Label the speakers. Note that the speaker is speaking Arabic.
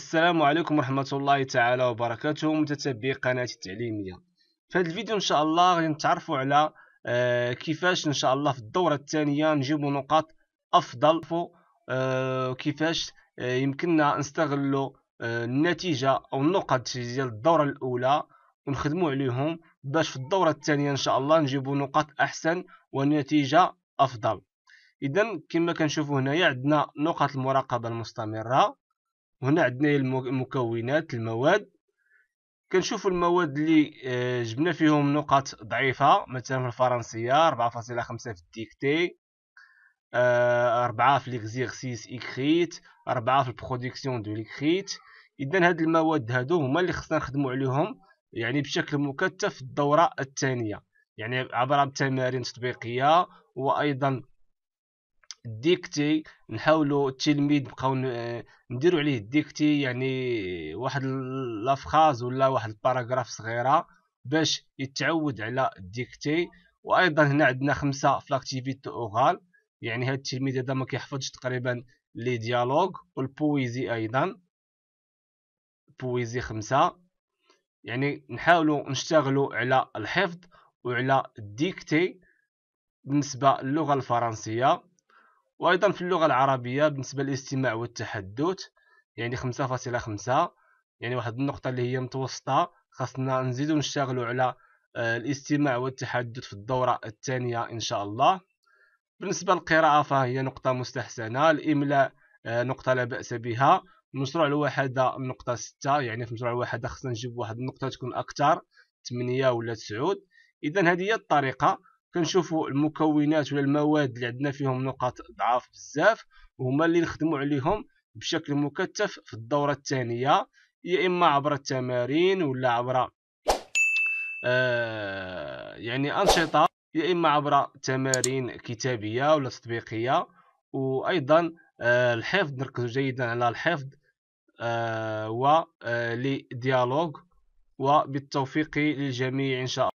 Speaker 1: السلام عليكم ورحمة الله تعالى وبركاته متتبعي قناة التعليمية في هذا الفيديو إن شاء الله غادي نتعرفوا على آه، كيفاش إن شاء الله في الدورة الثانية نجيبوا نقاط أفضل آه، وكيفاش آه، يمكننا نستغلوا النتيجة أو النقط ديال الدورة الأولى ونخدموا عليهم باش في الدورة الثانية إن شاء الله نجيبوا نقاط أحسن ونتيجة أفضل إذا كما كنشوفوا هنايا عندنا نقط المراقبة المستمرة وهنا عندنا المكونات المواد كنشوف المواد اللي آه، جبنا فيهم نقط ضعيفة مثلا في الفرنسية 4.5 في الديكتي 4 آه، في ليكزيرسيس إكريت 4 في البروديكسيون دو ليكريت إذا هاد المواد هادو هما اللي خصنا نخدمو عليهم يعني بشكل مكثف في الدورة الثانية يعني عبر تمارين تطبيقية وأيضا ديكتي نحاولوا التلميذ نبقاو نديروا عليه ديكتي يعني واحد لافخاز ولا واحد الباراغراف صغيره باش يتعود على ديكتي وايضا هنا عندنا خمسه في لاكتيفيتي اوغال يعني هاد التلميذ هذا ما كيحفظش تقريبا لي ديالوغ والبويزي ايضا بويزي خمسة يعني نحاولوا نشتغلوا على الحفظ وعلى ديكتي بالنسبه للغه الفرنسيه وأيضا في اللغة العربية بالنسبة للاستماع والتحدث يعني خمسة فاصلة خمسة يعني واحد النقطة اللي هي متوسطة خاصنا نزيدو نشتغلو على آه، الاستماع والتحدث في الدورة الثانية إن شاء الله بالنسبة للقراءة فهي نقطة مستحسنة الإملاء آه، نقطة لا بأس بها المشروع الواحد النقطة ستة يعني في المشروع الواحد خصنا نجيب واحد النقطة تكون أكثر 8 ولا تسعود إذا هذه هي الطريقة كنشوفوا المكونات ولا المواد اللي عندنا فيهم نقاط ضعف بزاف وهما اللي نخدموا عليهم بشكل مكثف في الدوره الثانيه يا اما عبر التمارين ولا عبر آه يعني انشطه يا اما عبر تمارين كتابيه ولا تطبيقيه وايضا آه الحفظ نركز جيدا على الحفظ آه, آه، لديالوج وبالتوفيق للجميع ان شاء الله